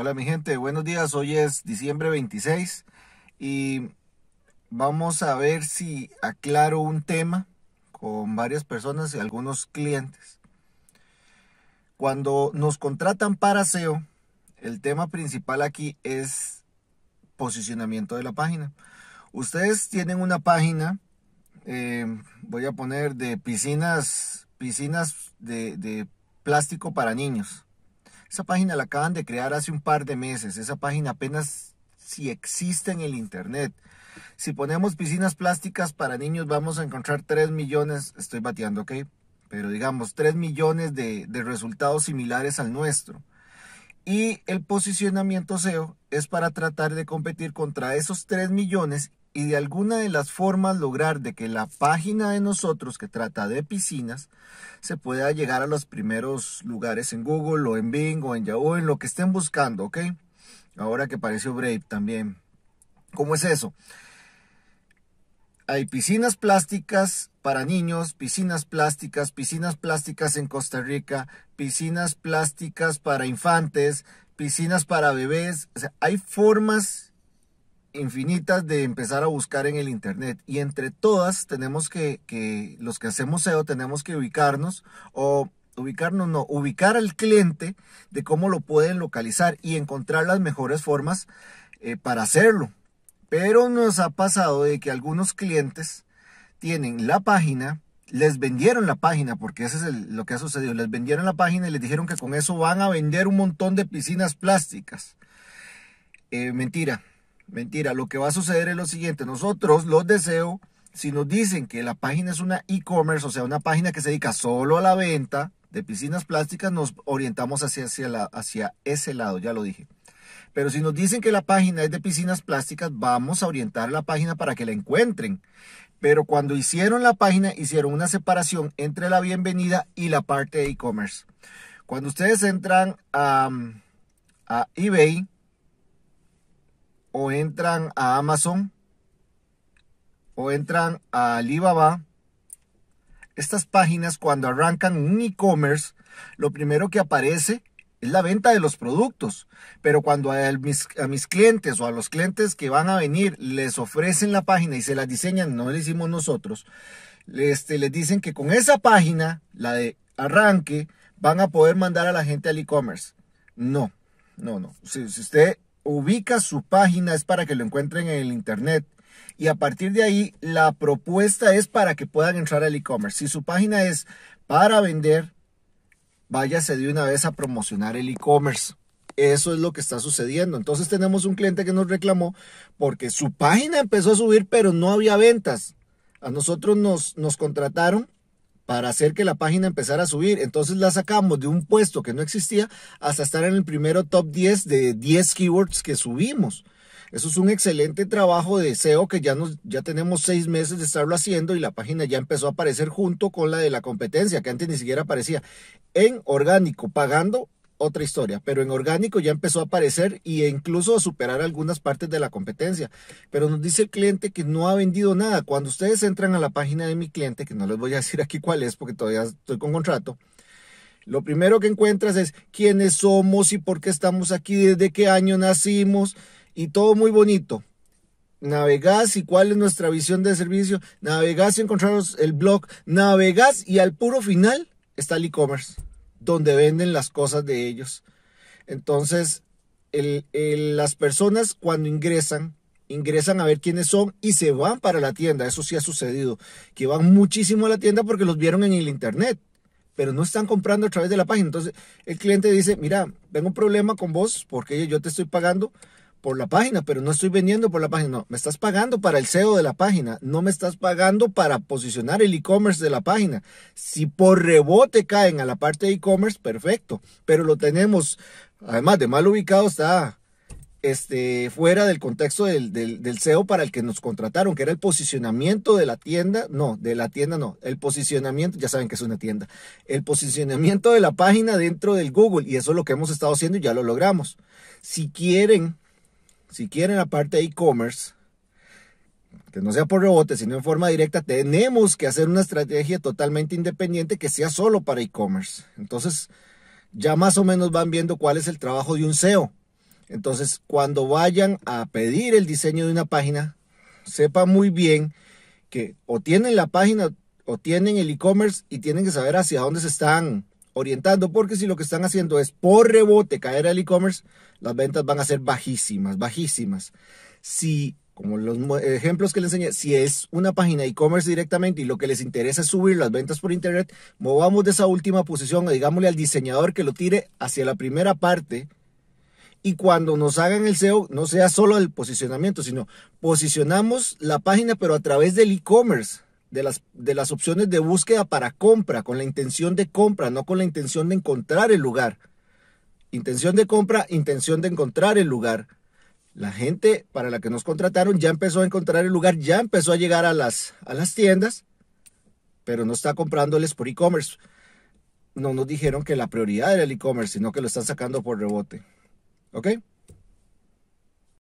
Hola mi gente, buenos días. Hoy es diciembre 26 y vamos a ver si aclaro un tema con varias personas y algunos clientes. Cuando nos contratan para SEO, el tema principal aquí es posicionamiento de la página. Ustedes tienen una página, eh, voy a poner de piscinas, piscinas de plástico para niños esa página la acaban de crear hace un par de meses. Esa página apenas si existe en el Internet. Si ponemos piscinas plásticas para niños vamos a encontrar 3 millones, estoy bateando, ¿ok? Pero digamos 3 millones de, de resultados similares al nuestro. Y el posicionamiento SEO es para tratar de competir contra esos 3 millones y de alguna de las formas lograr de que la página de nosotros que trata de piscinas se pueda llegar a los primeros lugares en Google o en Bing o en Yahoo, en lo que estén buscando, ¿ok? Ahora que pareció Brave también. ¿Cómo es eso? Hay piscinas plásticas para niños, piscinas plásticas, piscinas plásticas en Costa Rica, piscinas plásticas para infantes, piscinas para bebés. O sea, hay formas infinitas de empezar a buscar en el Internet. Y entre todas tenemos que, los que hacemos SEO, tenemos que ubicarnos o ubicarnos, no, ubicar al cliente de cómo lo pueden localizar y encontrar las mejores formas eh, para hacerlo. Pero nos ha pasado de que algunos clientes tienen la página, les vendieron la página, porque eso es lo que ha sucedido, les vendieron la página y les dijeron que con eso van a vender un montón de piscinas plásticas. Eh, mentira, Mentira, lo que va a suceder es lo siguiente. Nosotros, los deseo, si nos dicen que la página es una e-commerce, o sea, una página que se dedica solo a la venta de piscinas plásticas, nos orientamos hacia, ese lado, ya lo dije. Pero si nos dicen que la página es de piscinas plásticas, vamos a orientar la página para que la encuentren. Pero cuando hicieron la página, hicieron una separación entre la bienvenida y la parte de e-commerce. Cuando ustedes entran a eBay, o entran a Amazon o entran a Alibaba, estas páginas cuando arrancan un e-commerce, lo primero que aparece es la venta de los productos. Pero cuando a mis, a mis, clientes o a los clientes que van a venir les ofrecen la página y se la diseñan, no le hicimos nosotros, este, les dicen que con esa página, la de arranque, van a poder mandar a la gente al e-commerce. No, no, no. si usted ubica su página, es para que lo encuentren en el internet. Y a partir de ahí, la propuesta es para que puedan entrar al e-commerce. Si su página es para vender, váyase de una vez a promocionar el e-commerce. Eso es lo que está sucediendo. Entonces tenemos un cliente que nos reclamó porque su página empezó a subir, pero no había ventas. A nosotros nos, nos contrataron para hacer que la página empezara a subir. Entonces la sacamos de un puesto que no existía hasta estar en el primero top 10 de 10 keywords que subimos. Eso es un excelente trabajo de SEO que ya, nos, ya tenemos seis meses de estarlo haciendo y la página ya empezó a aparecer junto con la de la competencia, que antes ni siquiera aparecía en orgánico, pagando otra historia, pero en orgánico ya empezó a aparecer e incluso a superar algunas partes de la competencia. Pero nos dice el cliente que no ha vendido nada. Cuando ustedes entran a la página de mi cliente, que no les voy a decir aquí cuál es porque todavía estoy con contrato, lo primero que encuentras es quiénes somos y por qué estamos aquí, desde qué año nacimos y todo muy bonito. Navegás y cuál es nuestra visión de servicio, navegás y encontramos el blog, navegás y al puro final está el e-commerce donde venden las cosas de ellos. Entonces, las personas cuando ingresan, ingresan a ver quiénes son y se van para la tienda. Eso sí ha sucedido, que van muchísimo a la tienda porque los vieron en el internet, pero no están comprando a través de la página. Entonces, el cliente dice, mira, tengo un problema con vos porque yo te estoy pagando por la página, pero no estoy vendiendo por la página. No, me estás pagando para el SEO de la página, no me estás pagando para posicionar el e-commerce de la página. Si por rebote caen a la parte de e-commerce, perfecto, pero lo tenemos, además de mal ubicado, está este, fuera del contexto del, del SEO para el que nos contrataron, que era el posicionamiento de la tienda, no, de la tienda no, el posicionamiento, ya saben que es una tienda, el posicionamiento de la página dentro del Google, y eso es lo que hemos estado haciendo y ya lo logramos. Si quieren si quieren la parte de e-commerce, que no sea por rebote, sino en forma directa, tenemos que hacer una estrategia totalmente independiente que sea solo para e-commerce. Entonces, ya más o menos van viendo cuál es el trabajo de un SEO. Entonces, cuando vayan a pedir el diseño de una página, sepan muy bien que o tienen la página o tienen el e-commerce y tienen que saber hacia dónde se están orientando, porque si lo que están haciendo es por rebote caer al e-commerce, las ventas van a ser bajísimas, bajísimas. Si, como los ejemplos que les enseñé, si es una página e-commerce directamente y lo que les interesa es subir las ventas por internet, movamos de esa última posición, digámosle al diseñador que lo tire hacia la primera parte. Y cuando nos hagan el SEO, no sea solo el posicionamiento, sino posicionamos la página, pero a través del e-commerce de las, de las opciones de búsqueda para compra, con la intención de compra, no con la intención de encontrar el lugar. Intención de compra, intención de encontrar el lugar. La gente para la que nos contrataron ya empezó a encontrar el lugar, ya empezó a llegar a las, a las tiendas, pero no está comprándoles por e-commerce. No nos dijeron que la prioridad era el e-commerce, sino que lo están sacando por rebote. ¿Ok?